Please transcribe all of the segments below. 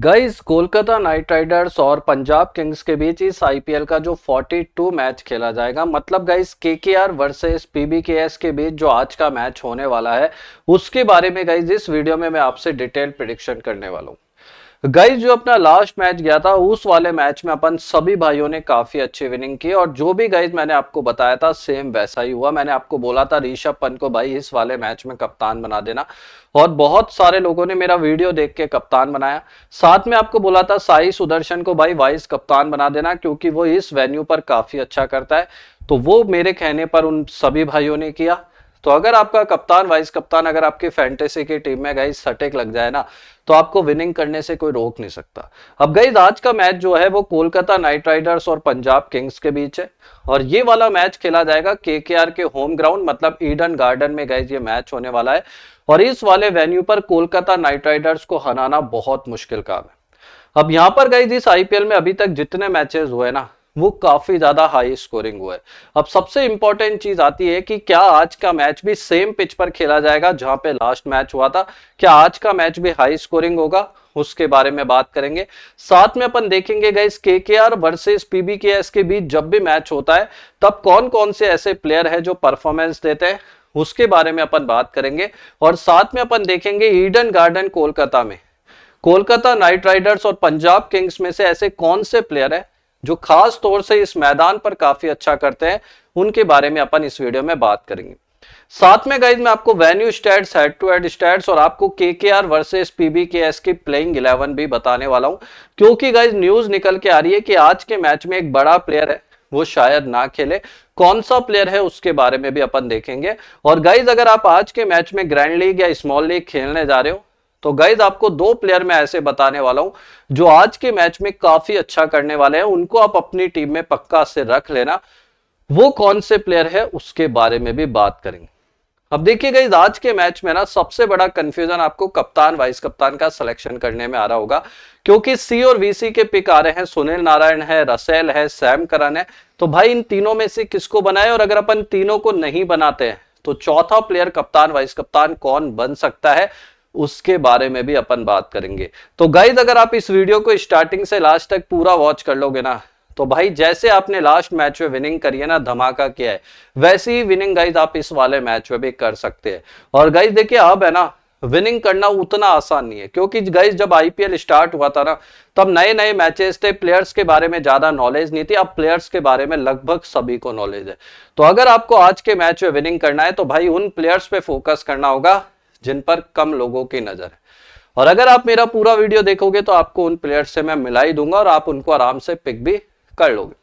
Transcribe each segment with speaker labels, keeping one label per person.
Speaker 1: guys Kolkata Knight Riders और Punjab Kings के बीच इस आईपीएल का जो 42 मैच खेला जाएगा मतलब के केकेआर वर्सेस पीबीकेएस के बीच जो आज का मैच होने वाला है उसके बारे में गाइज इस वीडियो में मैं आपसे डिटेल प्रिडिक्शन करने वाला हूँ गाइस जो अपना लास्ट मैच गया था उस वाले मैच में अपन सभी भाइयों ने काफी अच्छी विनिंग की और जो भी गाइज मैंने आपको बताया था सेम वैसा ही हुआ मैंने आपको बोला था ऋषभ पंत को भाई इस वाले मैच में कप्तान बना देना और बहुत सारे लोगों ने मेरा वीडियो देख के कप्तान बनाया साथ में आपको बोला था साई सुदर्शन को भाई वाइस कप्तान बना देना क्योंकि वो इस वेन्यू पर काफी अच्छा करता है तो वो मेरे कहने पर उन सभी भाइयों ने किया तो अगर आपका कप्तान वाइस कप्तान अगर आपके फैंटेसी की टीम में गई सटेक लग जाए ना तो आपको विनिंग करने से कोई रोक नहीं सकता अब गई आज का मैच जो है वो कोलकाता नाइट राइडर्स और पंजाब किंग्स के बीच है और ये वाला मैच खेला जाएगा के के होम ग्राउंड मतलब ईडन गार्डन में गए ये मैच होने वाला है और इस वाले वेन्यू पर कोलकाता नाइट राइडर्स को हराना बहुत मुश्किल काम है अब यहां पर गई जिस आईपीएल में अभी तक जितने मैचेस हुए ना वो काफी ज्यादा हाई स्कोरिंग हुआ है अब सबसे इंपॉर्टेंट चीज आती है कि क्या आज का मैच भी सेम पिच पर खेला जाएगा जहां पे लास्ट मैच हुआ था क्या आज का मैच भी हाई स्कोरिंग होगा उसके बारे में बात करेंगे साथ में अपन देखेंगे गाइस के के आर के एस के बीच जब भी मैच होता है तब कौन कौन से ऐसे प्लेयर है जो परफॉर्मेंस देते हैं उसके बारे में अपन बात करेंगे और साथ में अपन देखेंगे ईडन गार्डन कोलकाता में कोलकाता नाइट राइडर्स और पंजाब किंग्स में से ऐसे कौन से प्लेयर है जो खास तौर से इस मैदान पर काफी अच्छा करते हैं उनके बारे में अपन इस वीडियो में बात करेंगे साथ में गाइज मैं आपको venue stats head to head stats और आपको K K R versus PB के एस की प्लेइंग इलेवन भी बताने वाला हूं क्योंकि गाइज न्यूज निकल के आ रही है कि आज के मैच में एक बड़ा प्लेयर है वो शायद ना खेले कौन सा प्लेयर है उसके बारे में भी अपन देखेंगे और गाइज अगर आप आज के मैच में ग्रैंड लीग या स्मॉल लीग खेलने जा रहे हो तो गाइज आपको दो प्लेयर मैं ऐसे बताने वाला हूं जो आज के मैच में काफी अच्छा करने वाले हैं उनको आप अपनी टीम में पक्का से रख लेना वो कौन से प्लेयर है उसके बारे में भी बात करेंगे अब देखिए गाइज आज के मैच में ना सबसे बड़ा कंफ्यूजन आपको कप्तान वाइस कप्तान का सिलेक्शन करने में आ रहा होगा क्योंकि सी और वीसी के पिक आ रहे हैं सुनील नारायण है रसेल है सैम करन है तो भाई इन तीनों में से किसको बनाए और अगर अपन तीनों को नहीं बनाते हैं तो चौथा प्लेयर कप्तान वाइस कप्तान कौन बन सकता है उसके बारे में भी अपन बात करेंगे तो गाइज अगर आप इस वीडियो को स्टार्टिंग से लास्ट तक पूरा वॉच कर लोगे ना तो भाई जैसे आपने लास्ट मैच में विनिंग करी है ना धमाका किया है वैसी ही विनिंग गाइज आप इस वाले मैच में भी कर सकते हैं और गाइज देखिए अब है ना विनिंग करना उतना आसान नहीं है क्योंकि गाइज जब आईपीएल स्टार्ट हुआ था ना तब नए नए मैचेस थे प्लेयर्स के बारे में ज्यादा नॉलेज नहीं थी अब प्लेयर्स के बारे में लगभग सभी को नॉलेज है तो अगर आपको आज के मैच में विनिंग करना है तो भाई उन प्लेयर्स पे फोकस करना होगा जिन पर कम लोगों की नज़र है और अगर आप मेरा पूरा वीडियो देखोगे तो आपको उन प्लेयर्स से मैं मिला ही दूंगा और आप उनको आराम से पिक भी कर लोगे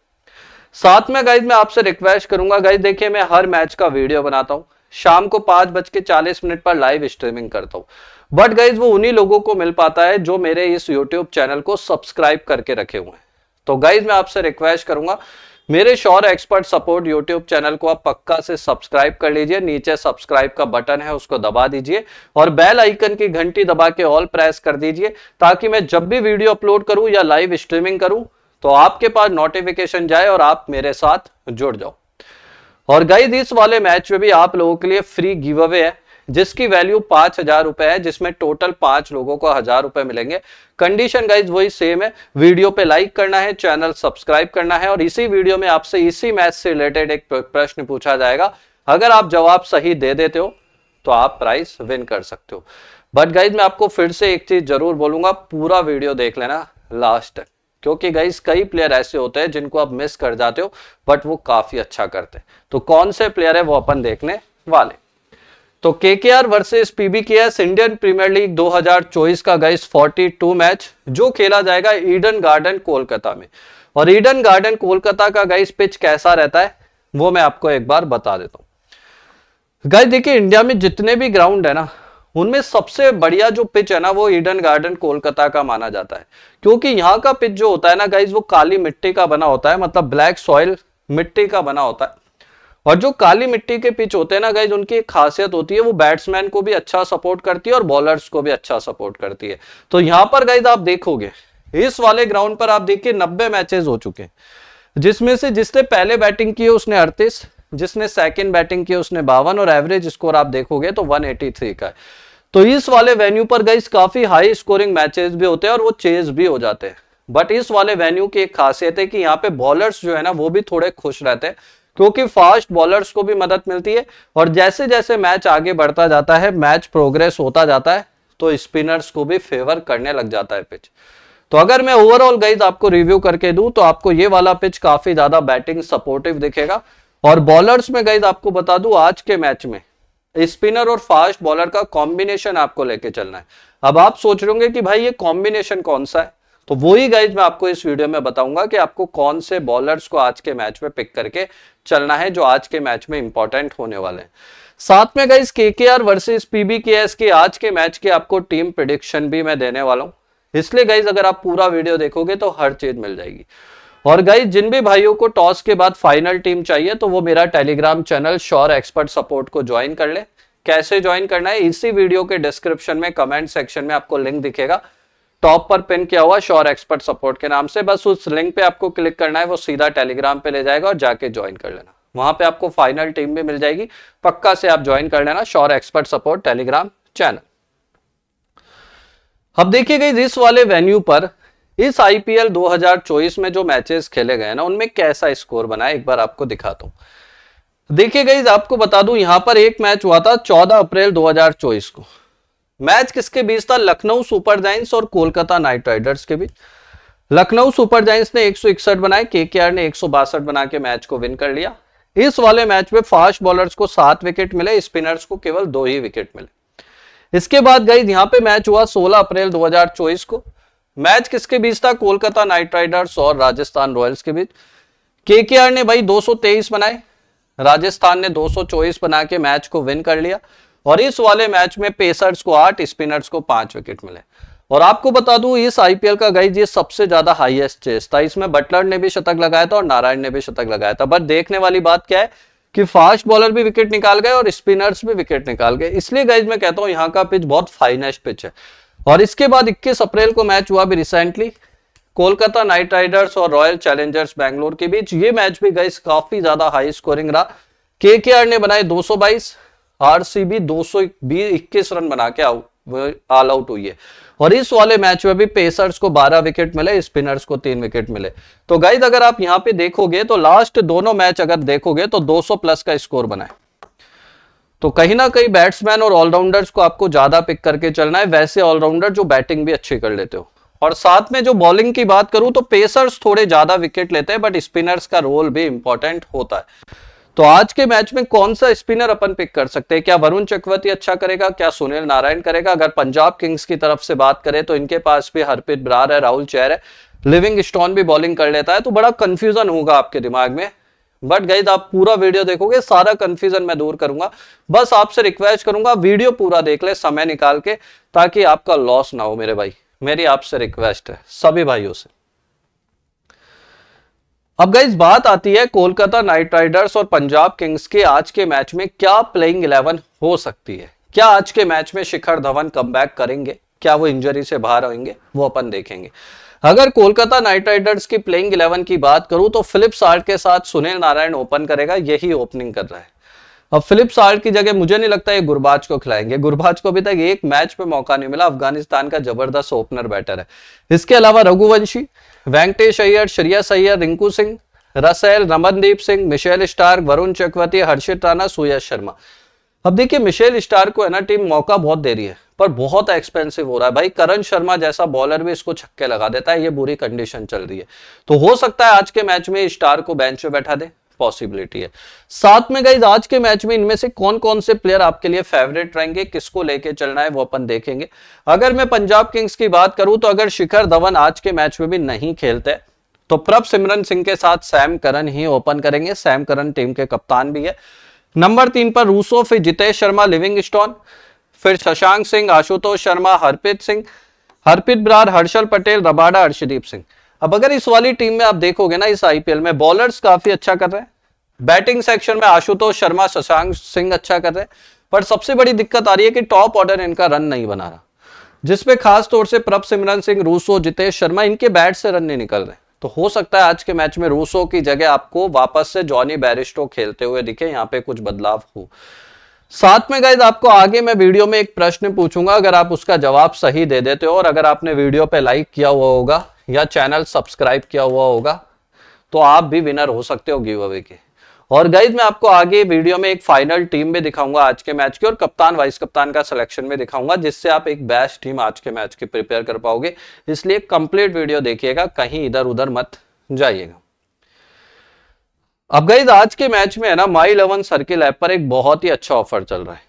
Speaker 1: साथ में गाइज मैं आपसे रिक्वेस्ट करूंगा गाइज देखिए मैं हर मैच का वीडियो बनाता हूँ शाम को पांच बज के चालीस मिनट पर लाइव स्ट्रीमिंग करता हूँ बट गाइज वो उन्हीं लोगों को मिल पाता है जो मेरे इस यूट्यूब चैनल को सब्सक्राइब करके रखे हुए हैं तो गाइज मैं आपसे रिक्वेस्ट करूंगा मेरे sure expert support YouTube channel को आप पक्का से सब्सक्राइब कर लीजिए नीचे सब्सक्राइब का बटन है उसको दबा दीजिए और बेल आइकन की घंटी दबा के ऑल प्रेस कर दीजिए ताकि मैं जब भी वीडियो अपलोड करूं या लाइव स्ट्रीमिंग करूं तो आपके पास नोटिफिकेशन जाए और आप मेरे साथ जुड़ जाओ और गई दिस वाले मैच में भी आप लोगों के लिए फ्री गिव अवे है जिसकी वैल्यू पांच हजार रुपए है जिसमें टोटल पांच लोगों को हजार रुपए मिलेंगे कंडीशन गाइज वही सेम है वीडियो पे लाइक करना है चैनल सब्सक्राइब करना है और इसी वीडियो में आपसे इसी मैच से रिलेटेड एक प्रश्न पूछा जाएगा अगर आप जवाब सही दे देते हो तो आप प्राइस विन कर सकते हो बट गाइज मैं आपको फिर से एक चीज जरूर बोलूंगा पूरा वीडियो देख लेना लास्ट तक क्योंकि गाइज कई प्लेयर ऐसे होते हैं जिनको आप मिस कर जाते हो बट वो काफी अच्छा करते हैं तो कौन से प्लेयर है वो अपन देखने वाले तो K K R versus PB के एस इंडियन प्रीमियर लीग 2024 का गई 42 मैच जो खेला जाएगा ईडन गार्डन कोलकाता में और ईडन गार्डन कोलकाता का गाइस पिच कैसा रहता है वो मैं आपको एक बार बता देता हूँ गाइस देखिए इंडिया में जितने भी ग्राउंड है ना उनमें सबसे बढ़िया जो पिच है ना वो ईडन गार्डन कोलकाता का माना जाता है क्योंकि यहाँ का पिच जो होता है ना गाइज वो काली मिट्टी का बना होता है मतलब ब्लैक सॉइल मिट्टी का बना होता है और जो काली मिट्टी के पिच होते हैं ना गाइज उनकी एक खासियत होती है वो बैट्समैन को भी अच्छा सपोर्ट करती है और बॉलर्स को भी अच्छा सपोर्ट करती है तो यहां पर गाइज आप देखोगे इस वाले ग्राउंड पर आप देखिए नब्बे मैचेस हो चुके हैं जिसमें से जिसने पहले बैटिंग की उसने अड़तीस जिसने सेकेंड बैटिंग की उसने बावन और एवरेज स्कोर आप देखोगे तो 183 का है तो इस वाले वेन्यू पर गई काफी हाई स्कोरिंग मैचेस भी होते हैं और वो चेज भी हो जाते हैं बट इस वाले वेन्यू की एक खासियत है कि यहाँ पे बॉलर्स जो है ना वो भी थोड़े खुश रहते हैं क्योंकि फास्ट बॉलर्स को भी मदद मिलती है और जैसे जैसे मैच आगे बढ़ता जाता है मैच प्रोग्रेस होता जाता है तो स्पिनर्स को भी फेवर करने लग जाता है पिच तो अगर मैं ओवरऑल गाइज आपको रिव्यू करके दूं तो आपको ये वाला पिच काफी ज्यादा बैटिंग सपोर्टिव दिखेगा और बॉलर्स में गाइज आपको बता दूं आज के मैच में स्पिनर और फास्ट बॉलर का कॉम्बिनेशन आपको लेके चलना है अब आप सोच रहे होंगे कि भाई ये कॉम्बिनेशन कौन सा है तो वही गाइज मैं आपको इस वीडियो में बताऊंगा कि आपको कौन से बॉलर्स को आज के मैच में पिक करके चलना है जो आज के मैच में इंपॉर्टेंट होने वाले हैं साथ में guys K K R versus PB के एस के आज के मैच की आपको टीम प्रिडिक्शन भी मैं देने वाला हूँ इसलिए गाइज अगर आप पूरा वीडियो देखोगे तो हर चीज मिल जाएगी और गाइज जिन भी भाइयों को टॉस के बाद फाइनल टीम चाहिए तो वो मेरा Telegram channel sure expert support को ज्वाइन कर ले कैसे ज्वाइन करना है इसी वीडियो के डिस्क्रिप्शन में कमेंट सेक्शन में आपको लिंक दिखेगा टॉप पर पिन किया हुआ श्योर एक्सपर्ट सपोर्ट के नाम से बस उस लिंक पे आपको क्लिक करना है वो सीधा टेलीग्राम पे ले जाएगा और जाके ज्वाइन कर लेना वहां पे आपको फाइनल टीम भी मिल जाएगी पक्का से आप ज्वाइन कर लेना sure expert support Telegram channel अब देखिए गई इस वाले वेन्यू पर इस आईपीएल 2024 में जो मैचेस खेले गए ना उनमें कैसा स्कोर बना एक बार आपको दिखा दो देखिए गई आपको बता दू यहां पर एक मैच हुआ था 14 अप्रैल 2024 को मैच किसके बीच था लखनऊ सुपर जाइंस और कोलकाता नाइट राइडर्स के बीच लखनऊ सुपर जाइंस ने एक बनाए के ने एक बना के मैच को विन कर लिया इस वाले मैच में फास्ट बॉलर्स को सात विकेट मिले स्पिनर्स को केवल दो ही विकेट मिले इसके बाद गई यहां पे मैच हुआ 16 अप्रैल 2024 को मैच किसके बीच था कोलकाता नाइट राइडर्स और राजस्थान रॉयल्स के बीच केकेआर ने भाई 223 बनाए राजस्थान ने 224 बना के मैच को विन कर लिया और इस वाले मैच में पेसर्स को आठ स्पिनर्स को पांच विकेट मिले और आपको बता दूं इस आईपीएल का गई ये सबसे ज्यादा हाईएस्ट चेस था इसमें बटलर ने भी शतक लगाया था और नारायण ने भी शतक लगाया था बट देखने वाली बात क्या है कि फास्ट बॉलर भी विकेट निकाल गए और स्पिनर्स भी विकेट निकाल गए इसलिए गाइज मैं कहता हूं यहाँ का पिच बहुत फाइनेस्ट पिच है और इसके बाद 21 अप्रैल को मैच हुआ भी रिसेंटली कोलकाता नाइट राइडर्स और रॉयल चैलेंजर्स बैंगलोर के बीच ये मैच भी गाइज काफी ज्यादा हाई स्कोरिंग रहा के ने बनाए दो आरसीबी इक्कीस रन बना के आउट ऑल आउट हुई है और इस वाले मैच में भी पेसर्स को 12 विकेट मिले स्पिनर्स को तीन विकेट मिले तो गाइज अगर आप यहां पे देखोगे तो लास्ट दोनों मैच अगर देखोगे तो 200 प्लस का स्कोर बना है तो कहीं ना कहीं बैट्समैन और ऑलराउंडर्स को आपको ज्यादा पिक करके चलना है वैसे ऑलराउंडर जो बैटिंग भी अच्छी कर लेते हो और साथ में जो बॉलिंग की बात करूं तो पेसर्स थोड़े ज्यादा विकेट लेते हैं बट स्पिनर्स का रोल भी इंपॉर्टेंट होता है तो आज के मैच में कौन सा स्पिनर अपन पिक कर सकते हैं क्या वरुण चक्रवर्ती अच्छा करेगा क्या सुनील नारायण करेगा अगर पंजाब किंग्स की तरफ से बात करें तो इनके पास भी हरप्रीत ब्रार है राहुल चैर है लिविंग स्टोन भी बॉलिंग कर लेता है तो बड़ा कंफ्यूजन होगा आपके दिमाग में बट गई आप पूरा वीडियो देखोगे सारा कंफ्यूजन मैं दूर करूंगा बस आपसे रिक्वेस्ट करूंगा वीडियो पूरा देख ले समय निकाल के ताकि आपका लॉस ना हो मेरे भाई मेरी आपसे रिक्वेस्ट है सभी भाइयों से अब गई बात आती है कोलकाता नाइट राइडर्स और पंजाब किंग्स के आज के मैच में क्या प्लेइंग इलेवन हो सकती है क्या आज के मैच में शिखर धवन कम करेंगे क्या वो इंजरी से बाहर आएंगे वो अपन देखेंगे अगर कोलकाता नाइट राइडर्स की प्लेइंग इलेवन की बात करूं तो फिलिप साल्ट के साथ सुनील नारायण ओपन करेगा यही ओपनिंग कर रहा है अब फिलिप साल्ट की जगह मुझे नहीं लगता ये गुरबाज को खिलाएंगे गुरबाज को अभी तक एक मैच में मौका नहीं मिला अफगानिस्तान का जबरदस्त ओपनर बैटर है इसके अलावा Raghuvanshi Venkatesh Iyer Shreyas Iyer Rinku Singh Russell Ramandeep Singh Mitchell Starc Varun Chakravarthy Harshit Rana Suyash Sharma अब देखिए मिशेल स्टार को है ना टीम मौका बहुत दे रही है पर बहुत एक्सपेंसिव हो रहा है भाई करण शर्मा जैसा बॉलर भी इसको छक्के लगा देता है ये बुरी कंडीशन चल रही है तो हो सकता है आज के मैच में स्टार को बेंच पे बैठा दे पॉसिबिलिटी है साथ में गाइज आज के मैच में इनमें से कौन कौन से प्लेयर आपके लिए फेवरेट रहेंगे किसको लेके चलना है वो अपन देखेंगे अगर मैं पंजाब किंग्स की बात करूं तो अगर शिखर धवन आज के मैच में भी नहीं खेलते तो प्रभ सिमरन सिंह के साथ सैम करन ही ओपन करेंगे सैम करन टीम के कप्तान भी है नंबर तीन पर रूसो फिर जितेश शर्मा लिविंग स्टोन फिर शशांक सिंह आशुतोष शर्मा हरप्रीत सिंह हरप्रीत बरार हर्षल पटेल रबाडा हर्षदीप सिंह अब अगर इस वाली टीम में आप देखोगे ना इस आईपीएल में बॉलर्स काफी अच्छा कर रहे हैं बैटिंग सेक्शन में आशुतोष शर्मा शशांक सिंह अच्छा कर रहे हैं पर सबसे बड़ी दिक्कत आ रही है कि टॉप ऑर्डर इनका रन नहीं बना रहा जिसपे खास तौर से प्रभ सिमरन सिंह रूसो जितेश शर्मा इनके बैट से रन नहीं निकल रहे तो हो सकता है आज के मैच में रूसो की जगह आपको वापस से जॉनी बैरिस्टो खेलते हुए दिखे यहाँ पे कुछ बदलाव हो साथ में गाइज आपको आगे मैं वीडियो में एक प्रश्न पूछूंगा अगर आप उसका जवाब सही दे देते हो और अगर आपने वीडियो पे लाइक किया हुआ होगा या चैनल सब्सक्राइब किया हुआ होगा तो आप भी विनर हो सकते हो गिव अवे के और गाइज मैं आपको आगे वीडियो में एक फाइनल टीम में दिखाऊंगा आज के मैच की और कप्तान वाइस कप्तान का सिलेक्शन में दिखाऊंगा जिससे आप एक बेस्ट टीम आज के मैच की प्रिपेयर कर पाओगे इसलिए कंप्लीट वीडियो देखिएगा कहीं इधर उधर मत जाइएगा अब गाइज आज के मैच में है ना माई इलेवन सर्किल ऐप पर एक बहुत ही अच्छा ऑफर चल रहा है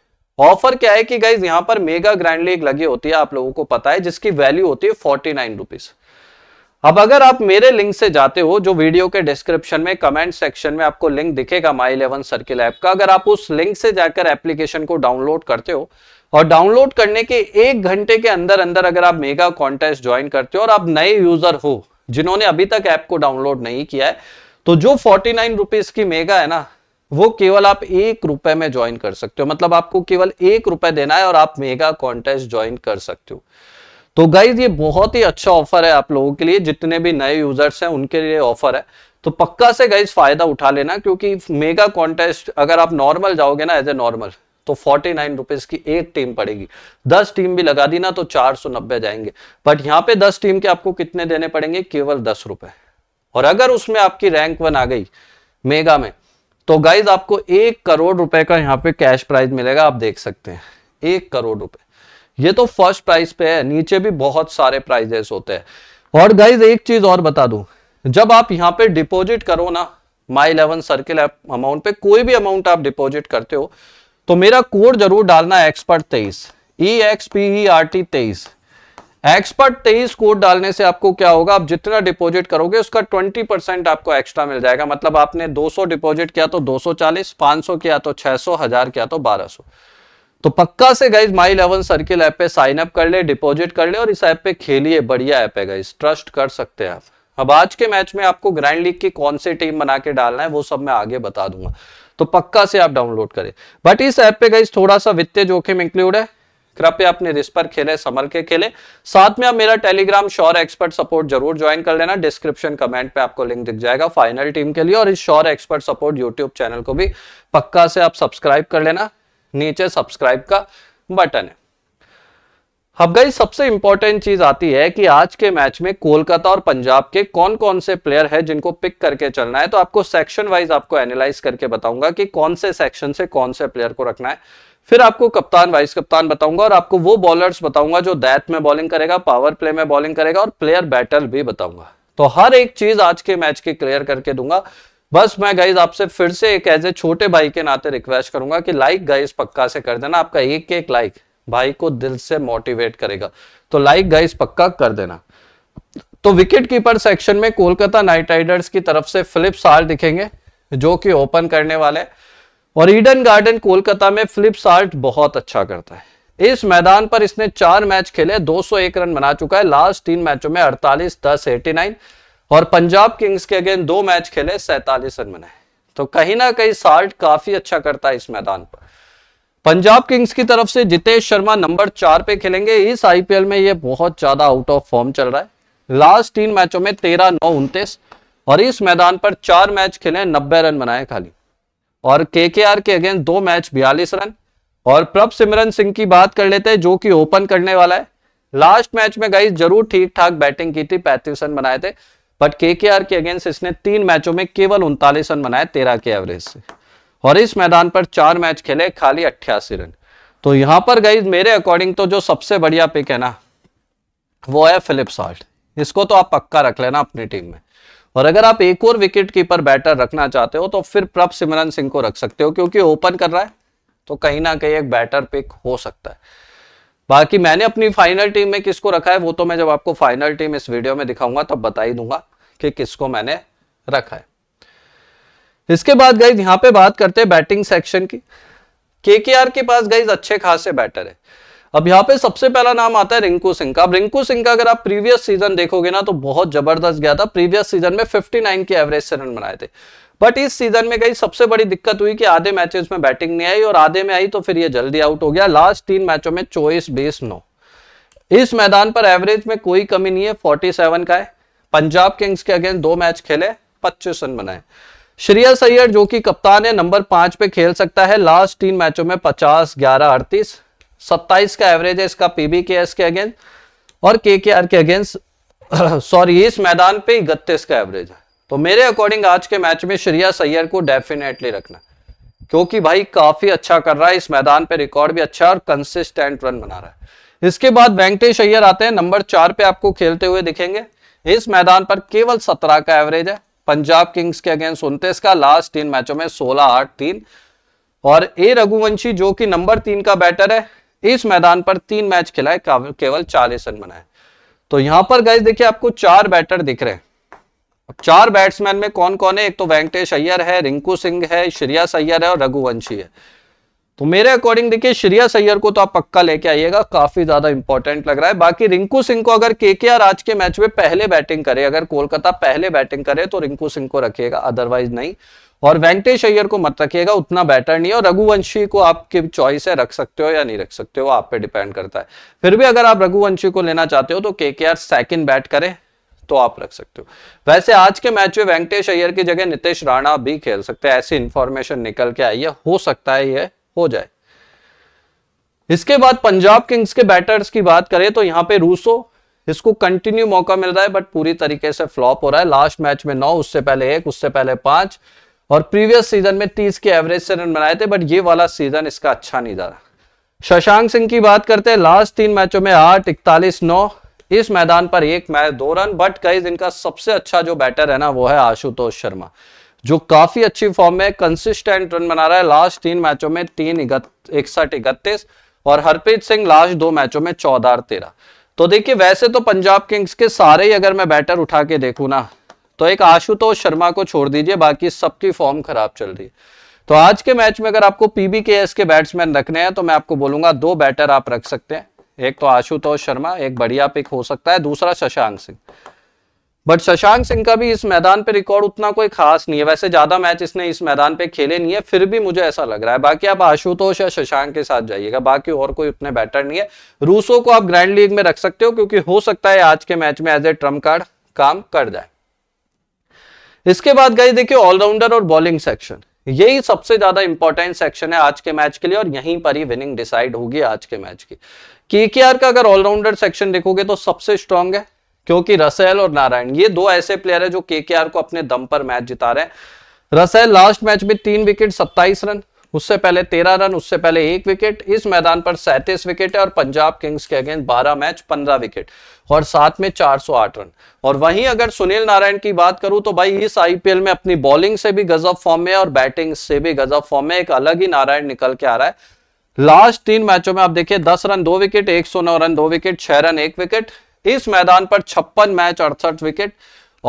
Speaker 1: ऑफर क्या है कि गाइज यहाँ पर मेगा ग्रैंड लीग लगी होती है आप लोगों को पता है जिसकी वैल्यू होती है फोर्टी नाइन रुपीज़ अब अगर आप मेरे लिंक से जाते हो जो वीडियो के डिस्क्रिप्शन में कमेंट सेक्शन में आपको लिंक दिखेगा माई इलेवन सर्किल ऐप का अगर आप उस लिंक से जाकर एप्लीकेशन को डाउनलोड करते हो और डाउनलोड करने के एक घंटे के अंदर अंदर अगर आप मेगा कॉन्टेस्ट ज्वाइन करते हो और आप नए यूजर हो जिन्होंने अभी तक ऐप को डाउनलोड नहीं किया है तो जो फोर्टी नाइन रुपीज की मेगा है ना वो केवल आप एक रुपए में ज्वाइन कर सकते हो मतलब आपको केवल एक रुपए देना है और आप मेगा कॉन्टेस्ट ज्वाइन कर सकते हो तो गाइज ये बहुत ही अच्छा ऑफर है आप लोगों के लिए जितने भी नए यूजर्स हैं उनके लिए ऑफर है तो पक्का से गाइज फायदा उठा लेना क्योंकि मेगा कॉन्टेस्ट अगर आप नॉर्मल जाओगे ना एज ए नॉर्मल तो फोर्टी नाइन रुपीज की एक टीम पड़ेगी दस टीम भी लगा दी ना तो चार सौ नब्बे जाएंगे बट यहाँ पे दस टीम के आपको कितने देने पड़ेंगे केवल दस रुपए और अगर उसमें आपकी रैंक वन आ गई मेगा में तो गाइज आपको एक करोड़ रुपए का यहाँ पे कैश प्राइज मिलेगा आप देख सकते हैं एक करोड़ रुपए ये तो फर्स्ट प्राइस पे है नीचे भी बहुत सारे प्राइजेस होते हैं और गाइज एक चीज और बता दू जब आप यहाँ पे डिपोजिट करो ना माई इलेवन सर्किल अमाउंट पे कोई भी अमाउंट आप डिपोजिट करते हो तो मेरा कोड जरूर डालना एक्सपर्ट तेईस E X P E R T तेईस एक्सपर्ट तेईस कोड डालने से आपको क्या होगा आप जितना डिपॉजिट करोगे उसका 20 परसेंट आपको एक्स्ट्रा मिल जाएगा मतलब आपने 200 डिपॉजिट किया तो 240 500 किया तो 600 हजार किया तो 1200 तो पक्का से guys My Eleven Circle app पे साइन अप कर ले डिपॉजिट कर ले और इस ऐप पे खेलिए बढ़िया ऐप है गाइज ट्रस्ट कर सकते हैं आप अब आज के मैच में आपको ग्रैंड लीग की कौन सी टीम बना के डालना है वो सब मैं आगे बता दूंगा तो पक्का से आप डाउनलोड करें बट इस ऐप पे गाइज थोड़ा सा वित्तीय जोखिम इंक्लूड है कृपया अपने रिस्क पर खेले संभल के खेले साथ में आप मेरा टेलीग्राम श्योर एक्सपर्ट सपोर्ट जरूर ज्वाइन कर लेना डिस्क्रिप्शन कमेंट पे आपको लिंक दिख जाएगा फाइनल टीम के लिए और इस sure expert support YouTube channel को भी पक्का से आप सब्सक्राइब कर लेना नीचे सब्सक्राइब का बटन है अब गई सबसे इंपॉर्टेंट चीज आती है कि आज के मैच में कोलकाता और पंजाब के कौन कौन से प्लेयर है जिनको पिक करके चलना है तो आपको सेक्शन वाइज आपको एनालाइज करके बताऊंगा कि कौन से सेक्शन से कौन से प्लेयर को रखना है फिर आपको कप्तान वाइस कप्तान बताऊंगा और आपको वो बॉलर्स बताऊंगा जो दैत में बॉलिंग करेगा पावर प्ले में बॉलिंग करेगा और प्लेयर बैटर भी बताऊंगा तो हर एक चीज आज के मैच के क्लियर करके दूंगा बस मैं गाइज आपसे फिर से एक एज ए छोटे भाई के नाते रिक्वेस्ट करूंगा कि लाइक गाइज पक्का से कर देना आपका एक एक लाइक भाई को दिल से मोटिवेट करेगा तो लाइक गाइज पक्का कर देना तो विकेट कीपर सेक्शन में कोलकाता नाइट राइडर्स की तरफ से फिलिप साल दिखेंगे जो कि ओपन करने वाले और ईडन गार्डन कोलकाता में फिलिप सार्ट बहुत अच्छा करता है इस मैदान पर इसने चार मैच खेले 201 रन बना चुका है लास्ट तीन मैचों में 48, 10, 89 और पंजाब किंग्स के अगेंस्ट दो मैच खेले सैतालीस रन बनाए तो कहीं ना कहीं साल्ट काफी अच्छा करता है इस मैदान पर पंजाब किंग्स की तरफ से जितेश शर्मा नंबर चार पे खेलेंगे इस आईपीएल में ये बहुत ज्यादा आउट ऑफ फॉर्म चल रहा है लास्ट तीन मैचों में तेरह नौ उनतीस और इस मैदान पर चार मैच खेले नब्बे रन बनाए खाली और के के अगेंस्ट दो मैच बयालीस रन और प्रभ सिमरन सिंह की बात कर लेते हैं जो कि ओपन करने वाला है लास्ट मैच में गई जरूर ठीक ठाक बैटिंग की थी पैंतीस रन बनाए थे बट के के आर के अगेंस्ट इसने तीन मैचों में केवल उनतालीस रन बनाए तेरह के एवरेज से और इस मैदान पर चार मैच खेले खाली अट्ठासी रन तो यहां पर गई मेरे अकॉर्डिंग तो जो सबसे बढ़िया पिक है ना वो है फिलिप साल्ट इसको तो आप पक्का रख लेना अपनी टीम में और अगर आप एक और विकेट कीपर बैटर रखना चाहते हो तो फिर प्रभ सिमरन सिंह को रख सकते हो क्योंकि ओपन कर रहा है तो कहीं ना कहीं एक बैटर पिक हो सकता है बाकी मैंने अपनी फाइनल टीम में किसको रखा है वो तो मैं जब आपको फाइनल टीम इस वीडियो में दिखाऊंगा तब बता ही दूंगा कि किसको मैंने रखा है इसके बाद गाइज यहां पे बात करते हैं बैटिंग सेक्शन की केकेआर के पास गाइज अच्छे खासे बैटर है अब यहाँ पे सबसे पहला नाम आता है रिंकू सिंह का अब रिंकू सिंह का अगर आप प्रीवियस सीजन देखोगे ना तो बहुत जबरदस्त गया था प्रीवियस सीजन में 59 के एवरेज से रन बनाए थे बट इस सीजन में गई सबसे बड़ी दिक्कत हुई कि आधे मैचेस में बैटिंग नहीं आई और आधे में आई तो फिर ये जल्दी आउट हो गया लास्ट तीन मैचों में चौबीस बीस नौ इस मैदान पर एवरेज में कोई कमी नहीं है फोर्टी का है पंजाब किंग्स के अगेंस्ट दो मैच खेले पच्चीस रन बनाए श्रिया सैयद जो कि कप्तान है नंबर पांच पे खेल सकता है लास्ट तीन मैचों में पचास ग्यारह अड़तीस सत्ताईस का एवरेज है इसका पीबी के एस के अगेंस्ट और के के आर के अगेंस्ट सॉरी इस मैदान पे इकतीस का एवरेज है तो मेरे अकॉर्डिंग आज के मैच में श्रिया सैयद को डेफिनेटली रखना क्योंकि भाई काफी अच्छा कर रहा है इस मैदान पे रिकॉर्ड भी अच्छा है और कंसिस्टेंट रन बना रहा है इसके बाद वेंकटेश अय्यर आते हैं नंबर चार पे आपको खेलते हुए दिखेंगे इस मैदान पर केवल सत्रह का एवरेज है पंजाब किंग्स के अगेंस्ट उनतीस का लास्ट तीन मैचों में सोलह आठ तीन और ए रघुवंशी जो कि नंबर तीन का बैटर है इस मैदान पर तीन मैच खिलाए केवल चालीस रन बनाए तो यहां पर गए देखिए आपको चार बैटर दिख रहे हैं चार बैट्समैन में कौन कौन है एक तो वेंकटेश अय्यर है रिंकू सिंह है श्रेयस अय्यर है और रघुवंशी है तो मेरे अकॉर्डिंग देखिए श्रिया सैयर को तो आप पक्का लेके आइएगा काफी ज्यादा इंपॉर्टेंट लग रहा है बाकी रिंकू सिंह को अगर के आज के मैच में पहले बैटिंग करे अगर कोलकाता पहले बैटिंग करे तो रिंकू सिंह को रखिएगा अदरवाइज नहीं और वेंकटेश अय्यर को मत रखिएगा उतना बेटर नहीं है और रघुवंशी को आपकी चॉइस है रख सकते हो या नहीं रख सकते हो आप पे डिपेंड करता है फिर भी अगर आप रघुवंशी को लेना चाहते हो तो K K are second bat करें तो आप रख सकते हो वैसे आज के मैच में वेंकटेश अय्यर की जगह नितेश राणा भी खेल सकते हैं ऐसी इंफॉर्मेशन निकल के आई है हो सकता है ये हो जाए इसके बाद पंजाब किंग्स के बैटर्स की बात करें तो यहां पे रूसो इसको कंटिन्यू मौका मिल रहा है बट पूरी तरीके से फ्लॉप हो रहा है लास्ट मैच में नौ उससे पहले एक उससे पहले पांच और प्रीवियस सीजन में तीस के एवरेज से रन बनाए थे बट ये वाला सीजन इसका अच्छा नहीं जा शशांक सिंह की बात करते हैं लास्ट तीन मैचों में आठ इकतालीस नौ इस मैदान पर एक मैच दो रन बट कई इनका सबसे अच्छा जो बैटर है ना वो है आशुतोष शर्मा जो काफी अच्छी फॉर्म में कंसिस्टेंट रन बना रहा है लास्ट तीन मैचों में तीन इकसठ इकतीस और हरप्रीत सिंह लास्ट दो मैचों में चौदह और तेरह तो देखिए वैसे तो पंजाब किंग्स के सारे ही अगर मैं बैटर उठा के देखू ना तो एक आशुतोष शर्मा को छोड़ दीजिए बाकी सबकी फॉर्म खराब चल रही है तो आज के मैच में अगर आपको पीबी के एस के बैट्समैन रखने हैं तो मैं आपको बोलूंगा दो बैटर आप रख सकते हैं एक तो आशुतोष शर्मा एक बढ़िया पिक हो सकता है दूसरा शशांक सिंह बट शशांक सिंह का भी इस मैदान पे रिकॉर्ड उतना कोई खास नहीं है वैसे ज्यादा मैच इसने इस मैदान पे खेले नहीं है फिर भी मुझे ऐसा लग रहा है बाकी आप आशुतोष या शशांक के साथ जाइएगा बाकी और कोई उतने बैटर नहीं है रूसो को आप ग्रैंड लीग में रख सकते हो क्योंकि हो सकता है आज के मैच में एज ए ट्रम्प कार्ड काम कर जाए इसके बाद गई देखिए ऑलराउंडर और बॉलिंग सेक्शन यही सबसे ज्यादा इंपॉर्टेंट सेक्शन है आज के मैच के लिए और यहीं पर ही विनिंग डिसाइड होगी आज के मैच की केकेआर का अगर ऑलराउंडर सेक्शन देखोगे तो सबसे स्ट्रांग है क्योंकि रसेल और नारायण ये दो ऐसे प्लेयर है जो के को अपने दम पर मैच जिता रहे हैं रसेल लास्ट मैच में तीन विकेट सत्ताईस रन उससे पहले तेरह रन उससे पहले एक विकेट इस मैदान पर सैंतीस विकेट है और पंजाब किंग्स के अगेंस्ट बारह मैच पंद्रह विकेट और साथ में चार सौ आठ रन और वहीं अगर सुनील नारायण की बात करूं तो भाई इस आईपीएल में अपनी बॉलिंग से भी गजब फॉर्म में और बैटिंग से भी गजब फॉर्म में एक अलग ही नारायण निकल के आ रहा है लास्ट तीन मैचों में आप देखिए दस रन दो विकेट एक रन दो विकेट छह रन एक विकेट इस मैदान पर छप्पन मैच अड़सठ विकेट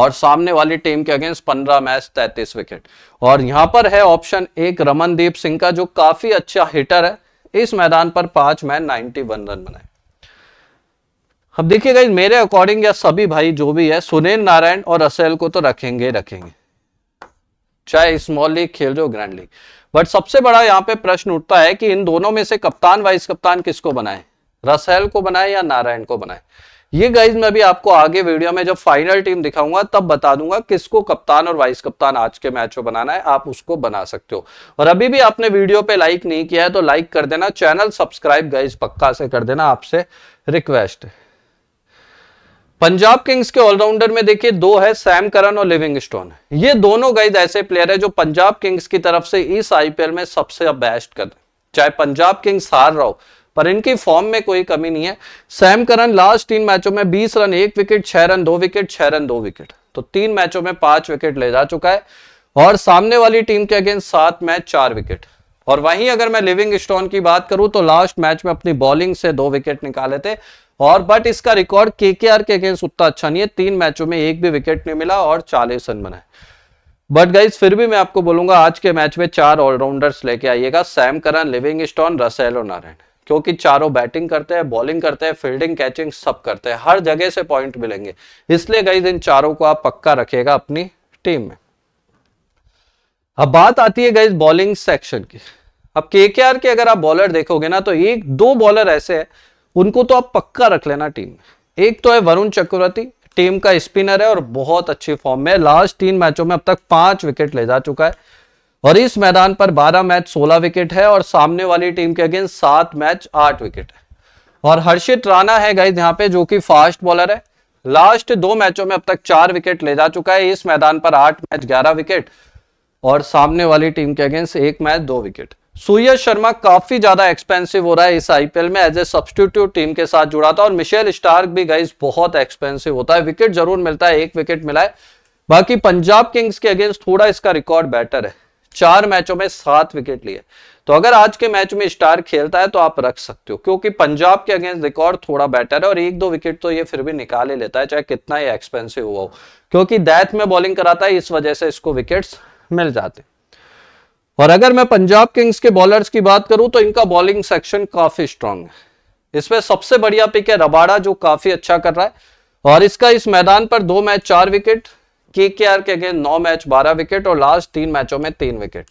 Speaker 1: और सामने वाली टीम के अगेंस्ट पंद्रह मैच तैतीस विकेट और यहां पर है ऑप्शन एक रमनदीप सिंह का जो काफी अच्छा हिटर है इस मैदान पर पांच मैच वन रन बनाए अब देखिएगा मेरे अकॉर्डिंग या सभी भाई जो भी है सुनील नारायण और असेल को तो रखेंगे रखेंगे चाहे स्मॉल लीग खेल जो ग्रैंड लीग बट सबसे बड़ा यहां पे प्रश्न उठता है कि इन दोनों में से कप्तान वाइस कप्तान किसको बनाए रसेल को बनाए या नारायण को बनाए ये गाइज मैं भी आपको आगे वीडियो में जब फाइनल टीम दिखाऊंगा तब बता दूंगा किसको कप्तान और वाइस कप्तान आज के मैच में बनाना है आप उसको बना सकते हो और अभी भी आपने वीडियो पे लाइक नहीं किया है तो लाइक कर देना चैनल सब्सक्राइब गाइज पक्का से कर देना आपसे रिक्वेस्ट पंजाब किंग्स के ऑलराउंडर में देखिए दो है सैम करन और लिविंग स्टोन ये दोनों गाइज ऐसे प्लेयर है जो पंजाब किंग्स की तरफ से इस आईपीएल में सबसे बेस्ट कर चाहे पंजाब किंग्स हार रहा हो पर इनकी फॉर्म में कोई कमी नहीं है सैम करन लास्ट तीन मैचों में बीस रन एक विकेट छह रन दो विकेट छह रन दो विकेट तो तीन मैचों में पांच विकेट ले जा चुका है और सामने वाली टीम के अगेंस्ट सात मैच चार विकेट और वहीं अगर मैं लिविंग स्टोन की बात करूं तो लास्ट मैच में अपनी बॉलिंग से दो विकेट निकाले थे और बट इसका रिकॉर्ड के के आर के अगेंस्ट उतना अच्छा नहीं है तीन मैचों में एक भी विकेट नहीं मिला और चालीस रन बनाए बट गाइज फिर भी मैं आपको बोलूंगा आज के मैच में चार ऑलराउंडर्स लेके आइएगा सैम करन लिविंग स्टोन और नारायण क्योंकि चारों बैटिंग करते हैं बॉलिंग करते हैं फील्डिंग कैचिंग सब करते हैं हर जगह से पॉइंट मिलेंगे इसलिए कई इन चारों को आप पक्का रखिएगा अपनी टीम में अब बात आती है गई बॉलिंग सेक्शन की अब के के आर के अगर आप बॉलर देखोगे ना तो एक दो बॉलर ऐसे है उनको तो आप पक्का रख लेना टीम में एक तो है वरुण चक्रवर्ती टीम का स्पिनर है और बहुत अच्छी फॉर्म में लास्ट तीन मैचों में अब तक पांच विकेट ले जा चुका है और इस मैदान पर 12 मैच 16 विकेट है और सामने वाली टीम के अगेंस्ट सात मैच आठ विकेट है और हर्षित राणा है गाइज यहाँ पे जो कि फास्ट बॉलर है लास्ट दो मैचों में अब तक चार विकेट ले जा चुका है इस मैदान पर आठ मैच ग्यारह विकेट और सामने वाली टीम के अगेंस्ट एक मैच दो विकेट सूर्य शर्मा काफी ज्यादा एक्सपेंसिव हो रहा है इस आईपीएल में एज ए सब्सटीट्यूट टीम के साथ जुड़ा था और मिशेल स्टार्क भी गाइज बहुत एक्सपेंसिव होता है विकेट जरूर मिलता है एक विकेट मिला है बाकी पंजाब किंग्स के अगेंस्ट थोड़ा इसका रिकॉर्ड बेटर है चार मैचों में सात विकेट लिए तो अगर आज के मैच में स्टार खेलता है तो आप रख सकते हो क्योंकि पंजाब के अगेंस्ट रिकॉर्ड थोड़ा बेटर है और एक दो विकेट तो ये फिर भी ही लेता है चाहे कितना ही एक्सपेंसिव हुआ हो क्योंकि डेथ में बॉलिंग कराता है इस वजह से इसको विकेट्स मिल जाते और अगर मैं पंजाब किंग्स के बॉलर्स की बात करूं तो इनका बॉलिंग सेक्शन काफी स्ट्रांग है इसमें सबसे बढ़िया पिक है रबाड़ा जो काफी अच्छा कर रहा है और इसका इस मैदान पर दो मैच चार विकेट केकेआर के आर अगेंस्ट नौ मैच बारह विकेट और लास्ट तीन मैचों में तीन विकेट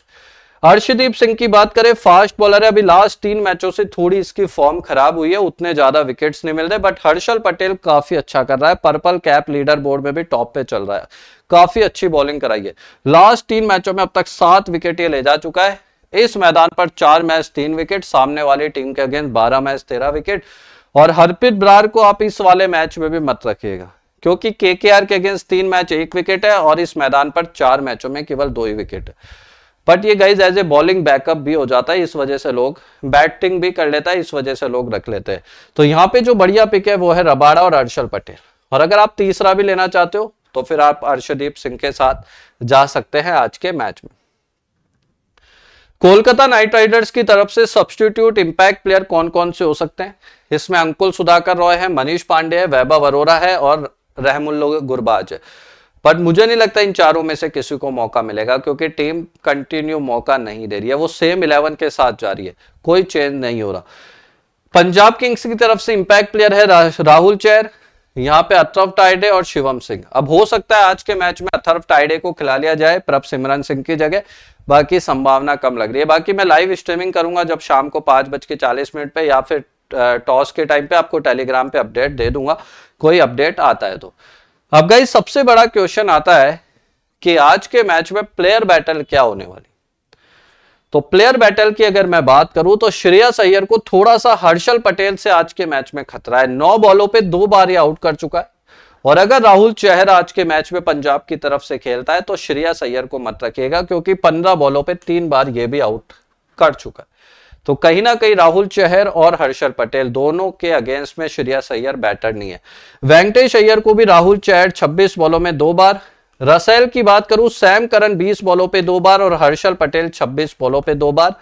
Speaker 1: हर्षदीप सिंह की बात करें फास्ट बॉलर है अभी लास्ट तीन मैचों से थोड़ी इसकी फॉर्म खराब हुई है उतने ज्यादा विकेट्स नहीं मिल रहे बट हर्षल पटेल काफी अच्छा कर रहा है पर्पल कैप लीडर बोर्ड में भी टॉप पे चल रहा है काफी अच्छी बॉलिंग कराई है लास्ट तीन मैचों में अब तक सात विकेट ये ले जा चुका है इस मैदान पर चार मैच तीन विकेट सामने वाली टीम के अगेंस्ट बारह मैच तेरह विकेट और हरप्रीत बरार को आप इस वाले मैच में भी मत रखिएगा क्योंकि के के आर के अगेंस्ट तीन मैच एक विकेट है और इस मैदान पर चार मैचों में केवल दो ही विकेट बट ये guys as a bowling backup भी हो जाता है इस वजह से लोग बैटिंग भी कर लेता है इस वजह से लोग रख लेते हैं तो यहाँ पे जो बढ़िया पिक है वो है रबाड़ा और अर्शल पटेल और अगर आप तीसरा भी लेना चाहते हो तो फिर आप अर्शदीप सिंह के साथ जा सकते हैं आज के मैच में कोलकाता नाइट राइडर्स की तरफ से सब्सटीट्यूट इंपैक्ट प्लेयर कौन कौन से हो सकते हैं इसमें अंकुल सुधाकर रॉय है मनीष पांडे है वैभव अरोरा है और रहमुल गुरबाज बट मुझे नहीं लगता इन चारों में से किसी को मौका मिलेगा क्योंकि टीम कंटिन्यू मौका नहीं दे रही है वो सेम इलेवन के साथ जा रही है कोई चेंज नहीं हो रहा पंजाब किंग्स की तरफ से इंपैक्ट प्लेयर है रा, राहुल चैर यहाँ पे अथर्व टाइडे और शिवम सिंह अब हो सकता है आज के मैच में अथर्व टाइडे को खिला लिया जाए प्रभ सिमरन सिंह की जगह बाकी संभावना कम लग रही है बाकी मैं लाइव स्ट्रीमिंग करूंगा जब शाम को पांच बज के चालीस मिनट पे या फिर टॉस के टाइम पे आपको टेलीग्राम पे अपडेट दे दूंगा कोई अपडेट आता है तो अब गई सबसे बड़ा क्वेश्चन आता है कि आज के मैच में प्लेयर बैटल क्या होने वाली तो प्लेयर बैटल की अगर मैं बात करूं तो श्रेयस अय्यर को थोड़ा सा हर्षल पटेल से आज के मैच में खतरा है नौ बॉलों पर दो बार ही आउट कर चुका है और अगर राहुल चहर आज के मैच में पंजाब की तरफ से खेलता है तो श्रेया सैयर को मत रखिएगा क्योंकि पंद्रह बॉलों पे तीन बार ये भी आउट कर चुका तो कहीं ना कहीं राहुल चहर और हर्षल पटेल दोनों के अगेंस्ट में श्रिया सैयर बैटर नहीं है वेंकटेश अय्यर को भी राहुल चहर 26 बॉलों में दो बार रसेल की बात करूं सैम करन 20 बॉलों पे दो बार और हर्षल पटेल 26 बॉलों पे दो बार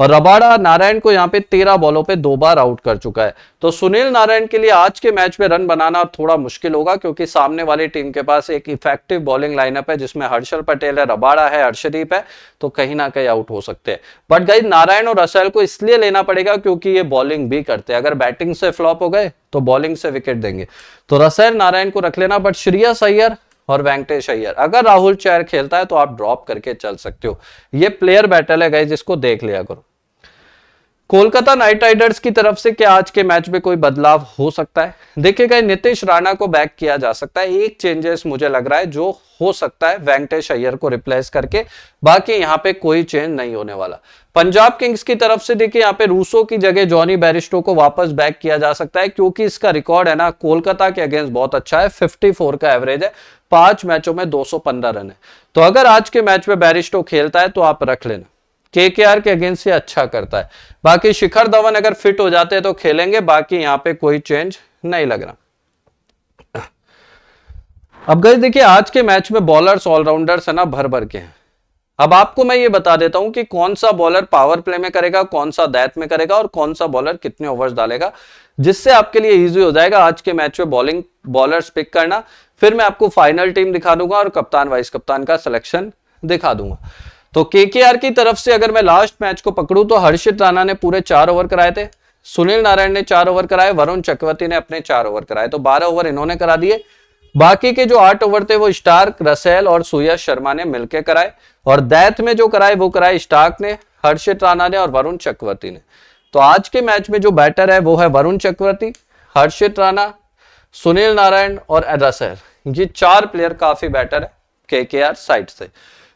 Speaker 1: और रबाड़ा नारायण को यहाँ पे तेरह बॉलों पे दो बार आउट कर चुका है तो सुनील नारायण के लिए आज के मैच में रन बनाना थोड़ा मुश्किल होगा क्योंकि सामने वाली टीम के पास एक इफेक्टिव बॉलिंग लाइनअप है जिसमें हर्षल पटेल है रबाड़ा है हर्षदीप है तो कहीं ना कहीं आउट हो सकते हैं बट गई नारायण और रसैल को इसलिए लेना पड़ेगा क्योंकि ये बॉलिंग भी करते हैं अगर बैटिंग से फ्लॉप हो गए तो बॉलिंग से विकेट देंगे तो रसैल नारायण को रख लेना बट श्रिया अय्यर और वेंकटेश अय्यर अगर राहुल चैर खेलता है तो आप ड्रॉप करके चल सकते हो ये प्लेयर बैटल है गई जिसको देख लिया करो कोलकाता नाइट राइडर्स की तरफ से क्या आज के मैच में कोई बदलाव हो सकता है देखिएगा गए राणा को बैक किया जा सकता है एक चेंजेस मुझे लग रहा है जो हो सकता है वेंकटेश अय्यर को रिप्लेस करके बाकी यहाँ पे कोई चेंज नहीं होने वाला पंजाब किंग्स की तरफ से देखिए यहाँ पे रूसो की जगह जॉनी बैरिस्टो को वापस बैक किया जा सकता है क्योंकि इसका रिकॉर्ड है ना कोलकाता के अगेंस्ट बहुत अच्छा है फिफ्टी का एवरेज है पांच मैचों में दो रन है तो अगर आज के मैच में बैरिस्टो खेलता है तो आप रख लेना के के आर के अगेंस्ट से अच्छा करता है बाकी शिखर धवन अगर फिट हो जाते हैं तो खेलेंगे बाकी यहाँ पे कोई चेंज नहीं लग रहा अब गए देखिए आज के मैच में बॉलर्स ऑलराउंडर्स है ना भर भर के हैं अब आपको मैं ये बता देता हूं कि कौन सा बॉलर पावर प्ले में करेगा कौन सा दैत में करेगा और कौन सा बॉलर कितने ओवर्स डालेगा जिससे आपके लिए इजी हो जाएगा आज के मैच में बॉलिंग बॉलर्स पिक करना फिर मैं आपको फाइनल टीम दिखा दूंगा और कप्तान वाइस कप्तान का सिलेक्शन दिखा दूंगा तो के की तरफ से अगर मैं लास्ट मैच को पकड़ू तो हर्षित राणा ने पूरे चार ओवर कराए थे सुनील नारायण ने चार ओवर कराए वरुण चक्रवर्ती ने अपने चार ओवर कराए तो बारह ओवर इन्होंने करा दिए बाकी के जो आठ ओवर थे वो स्टार्क रसेल और सूर्या शर्मा ने मिलकर कराए और दैथ में जो कराए वो कराए स्टार्क ने हर्षित राणा ने और वरुण चक्रवर्ती ने तो आज के मैच में जो बैटर है वो है वरुण चक्रवर्ती हर्षित राणा सुनील नारायण और रसेल ये चार प्लेयर काफी बैटर है के के आर साइड से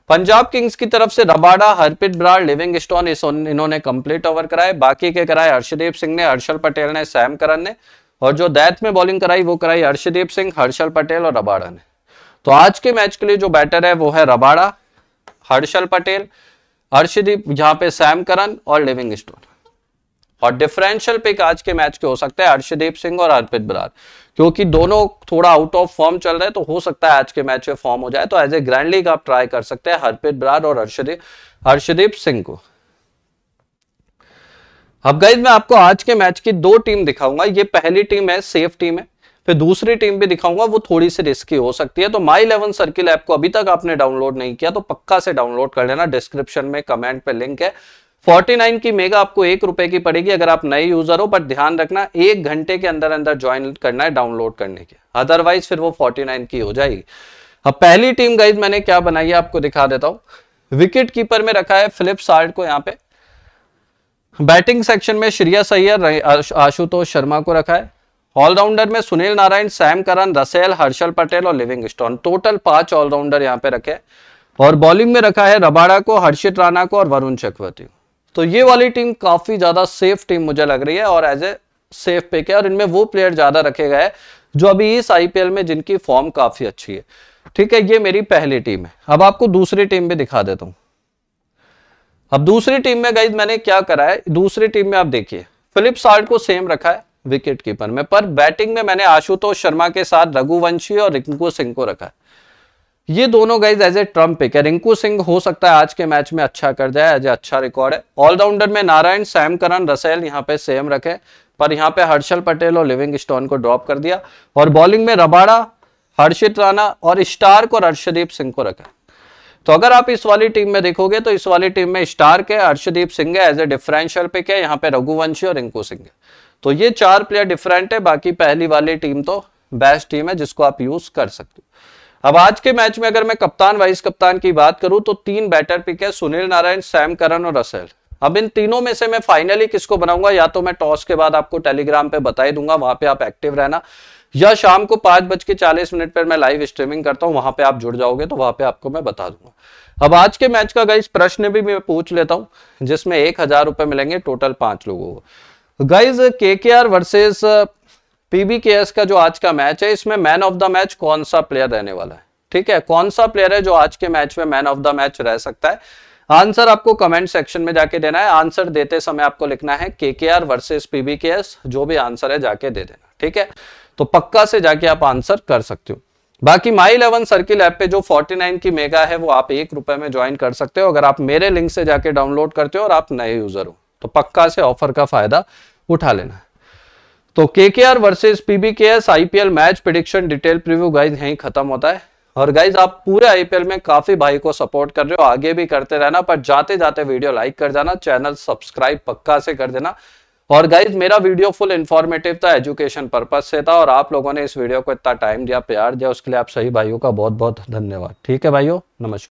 Speaker 1: पंजाब किंग्स की तरफ से Rabada Harpreet Brar Livingstone इन्होंने कंप्लीट ओवर कराए बाकी के कराए हर्षदीप सिंह ने हर्षल पटेल ने सैम करन ने और जो दैत में बॉलिंग कराई वो कराई हर्षदीप सिंह हर्षल पटेल और रबाड़ा ने तो आज के मैच के लिए जो बैटर है वो है रबाड़ा हर्षल पटेल हर्षदीप यहाँ पे सैम करन और लिविंग स्टोन और डिफरेंशियल पिक आज के मैच के हो सकता है हर्षदीप सिंह और अर्पित बरार क्योंकि दोनों थोड़ा आउट ऑफ फॉर्म चल रहे हैं तो हो सकता है आज के मैच में फॉर्म हो जाए तो एज ए ग्रैंड लीग आप ट्राई कर सकते हैं हरप्रीत बरार और हर्षदीप हर्षदीप सिंह को अब गई मैं आपको आज के मैच की दो टीम दिखाऊंगा ये पहली टीम है सेफ टीम है फिर दूसरी टीम भी दिखाऊंगा वो थोड़ी सी रिस्की हो सकती है तो माई इलेवन सर्किल ऐप को अभी तक आपने डाउनलोड नहीं किया तो पक्का से डाउनलोड कर लेना डिस्क्रिप्शन में कमेंट पे लिंक है 49 की मेगा आपको एक रुपए की पड़ेगी अगर आप नए यूजर हो बट ध्यान रखना एक घंटे के अंदर अंदर ज्वाइन करना है डाउनलोड करने के अदरवाइज फिर वो 49 की हो जाएगी अब पहली टीम गाइज मैंने क्या बनाई है आपको दिखा देता हूं विकेट कीपर में रखा है फिलिप सार्ड को यहाँ पे बैटिंग सेक्शन में श्रिया सैयर आशुतोष शर्मा को रखा है ऑलराउंडर में Sunil Narine Sam Curran Russell Harshal Patel और लिविंग स्टोन टोटल पांच ऑलराउंडर यहाँ पे रखे और बॉलिंग में रखा है रबाड़ा को हर्षित राणा को और वरुण चक्रवर्ती तो ये वाली टीम काफ़ी ज़्यादा सेफ टीम मुझे लग रही है और एज ए सेफ पिक है और इनमें वो प्लेयर ज़्यादा रखे गए जो अभी इस आईपीएल में जिनकी फॉर्म काफ़ी अच्छी है ठीक है ये मेरी पहली टीम है अब आपको दूसरी टीम भी दिखा देता हूं अब दूसरी टीम में गई मैंने क्या करा है दूसरी टीम में आप देखिए फिलिप साल्ट को सेम रखा है विकेट कीपर में पर बैटिंग में मैंने आशुतोष शर्मा के साथ रघुवंशी और रिंकू सिंह को रखा है ये दोनों guys as a trump pick है रिंकू सिंह हो सकता है आज के मैच में अच्छा कर जाए एज ए अच्छा रिकॉर्ड है ऑलराउंडर में नारायण सैम रसेल यहाँ पे सेम रखे पर यहाँ पे हर्षल पटेल और लिविंग स्टोन को ड्रॉप कर दिया और बॉलिंग में रबाड़ा हर्षित राणा और स्टार्क और हर्षदीप सिंह को रखा तो अगर आप इस वाली टीम में देखोगे तो इस वाली टीम में स्टार्क है हर्षदीप सिंह है एज ए डिफरेंशियल पिक है यहाँ पे रघुवंशी और रिंकू सिंह है तो ये चार प्लेयर डिफरेंट है बाकी पहली वाली टीम तो बेस्ट टीम है जिसको आप यूज कर सकते हो अब आज के मैच में अगर मैं कप्तान वाइस कप्तान की बात करूं तो तीन बैटर पिक है सुनील नारायण सैम करन और रसेल अब इन तीनों में से मैं फाइनली किसको बनाऊंगा या तो मैं टॉस के बाद आपको टेलीग्राम पे बताई दूंगा वहां पे आप एक्टिव रहना या शाम को पांच बज के चालीस मिनट पर मैं लाइव स्ट्रीमिंग करता हूं वहां पे आप जुड़ जाओगे तो वहां पे आपको मैं बता दूंगा अब आज के मैच का गाइज प्रश्न भी मैं पूछ लेता हूं जिसमें एक हजार रुपए मिलेंगे टोटल पांच लोगों को guys K K R versus PBKS का जो आज का मैच है इसमें मैन ऑफ द मैच कौन सा प्लेयर रहने वाला है ठीक है कौन सा प्लेयर है जो आज के मैच में मैन ऑफ द मैच रह सकता है आंसर आपको कमेंट सेक्शन में जाके देना है आंसर देते समय आपको लिखना है के के आर वर्सेज पीबीकेएस जो भी आंसर है जाके दे देना ठीक है तो पक्का से जाके आप आंसर कर सकते हो बाकी माई इलेवन सर्किल ऐप पे जो 49 की मेगा है वो आप एक रुपए में ज्वाइन कर सकते हो अगर आप मेरे लिंक से जाके डाउनलोड करते हो और आप नए यूजर हो तो पक्का से ऑफर का फायदा उठा लेना है तो केके आर वर्सेज पीबी के PBKS IPL match prediction detail preview guys यहीं खत्म होता है और गाइज आप पूरे आईपीएल में काफी भाई को सपोर्ट कर रहे हो आगे भी करते रहना पर जाते जाते वीडियो लाइक कर जाना चैनल सब्सक्राइब पक्का से कर देना और गाइज मेरा वीडियो फुल इन्फॉर्मेटिव था एजुकेशन पर्पज से था और आप लोगों ने इस वीडियो को इतना टाइम दिया प्यार दिया उसके लिए आप सही भाइयों का बहुत बहुत धन्यवाद ठीक है भाइयों नमस्कार